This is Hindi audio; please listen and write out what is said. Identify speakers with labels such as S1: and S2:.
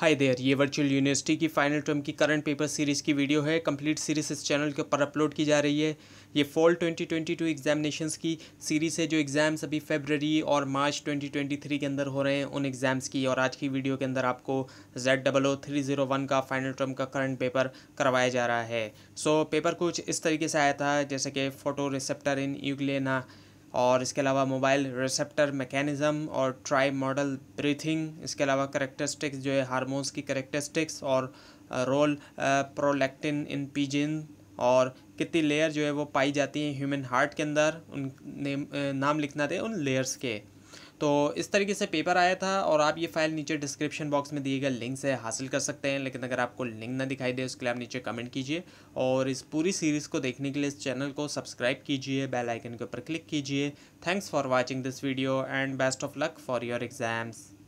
S1: हाय देयर ये वर्चुअल यूनिवर्सिटी की फाइनल टर्म की करंट पेपर सीरीज़ की वीडियो है कंप्लीट सीरीज़ इस चैनल के ऊपर अपलोड की जा रही है ये फॉल 2022 एग्जामिनेशंस की सीरीज़ है जो एग्ज़ाम्स अभी फेबररी और मार्च 2023 के अंदर हो रहे हैं उन एग्ज़ाम्स की और आज की वीडियो के अंदर आपको Z double O three zero one का फाइनल टर्म का करंट पेपर करवाया जा रहा है सो so, पेपर कुछ इस तरीके से आया था जैसे कि फोटो रिसेप्टर इन यूगलेना और इसके अलावा मोबाइल रिसेप्टर मैकेनिज़्म और ट्राई मॉडल ब्रीथिंग इसके अलावा करेक्टरिस्टिक्स जो है हारमोन्स की करेक्टरिस्टिक्स और रोल प्रोलैक्टिन इन पीजिन और कितनी लेयर जो है वो पाई जाती हैं ह्यूमन हार्ट के अंदर उन नाम लिखना थे उन लेयर्स के तो इस तरीके से पेपर आया था और आप ये फाइल नीचे डिस्क्रिप्शन बॉक्स में दिए गए लिंक से हासिल कर सकते हैं लेकिन अगर आपको लिंक ना दिखाई दे उसके लिए आप नीचे कमेंट कीजिए और इस पूरी सीरीज़ को देखने के लिए इस चैनल को सब्सक्राइब कीजिए बेल आइकन के ऊपर क्लिक कीजिए thanks for watching this video and best of luck for your exams